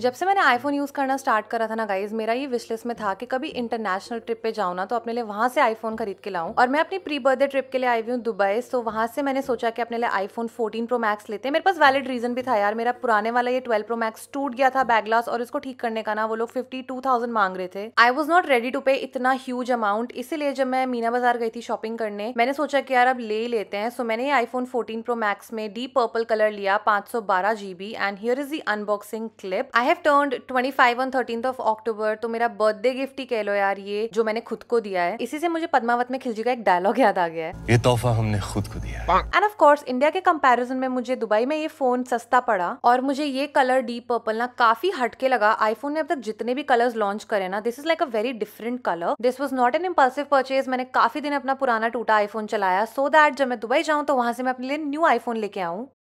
जब से मैंने आईफोन यूज़ करना स्टार्ट करा था ना गाइज मेरा ये विश में था कि कभी इंटरनेशनल ट्रिप पे जाऊँ ना तो अपने लिए वहाँ से आईफोन खरीद के लाऊँ और मैं अपनी प्री बर्थडे ट्रिप के लिए आई हुई हूँ दुबई सो वहाँ से मैंने सोचा कि अपने लिए आईफोन 14 प्रो मैक्स लेते हैं मेरे पास वैलिड रीजन भी था यार मेरा पुराने वाला ये ट्वेल्व प्रो मैक्स टूट गया था बैगलास और इसको ठीक करने का ना वो लोग फिफ्टी मांग रहे थे I was not ready to pay इतना ह्यूज अमाउंट इसीलिए जब मैं मीना बाजार गई थी शॉपिंग करने मैंने सोचा कि यार अब ले लेते हैं सो मैंने ये आईफोन फोर्टीन प्रो मैक्स में डीप पर्पल कलर लिया पांच सौ बारह GB and here is the unboxing clip I have turn twenty five on thirteen of October तो मेरा बर्थडे गिफ्ट ही कह लो यार ये जो मैंने खुद को दिया है इसी से मुझे पदमावत में खिलजी का एक डायलॉग याद आ गया है ये तोहफा हमने खुद को दिया एंड ऑफ कोर्स इंडिया के कंपैरिजन में मुझे दुबई में ये फोन सस्ता पड़ा और मुझे ये कलर डीप पर्पल ना काफी हटके लगा आईफोन ने अब तक जितने भी कलर्स लॉन्च करे ना this is like a very different colour this was not an impulsive purchase मैंने काफी दिन अपना पुराना टूटा आईफोन चलाया सो so दैट जब मैं दुबई जाऊँ तो वहां से मैं अपने लिए न्यू आईफोन लेके आऊँ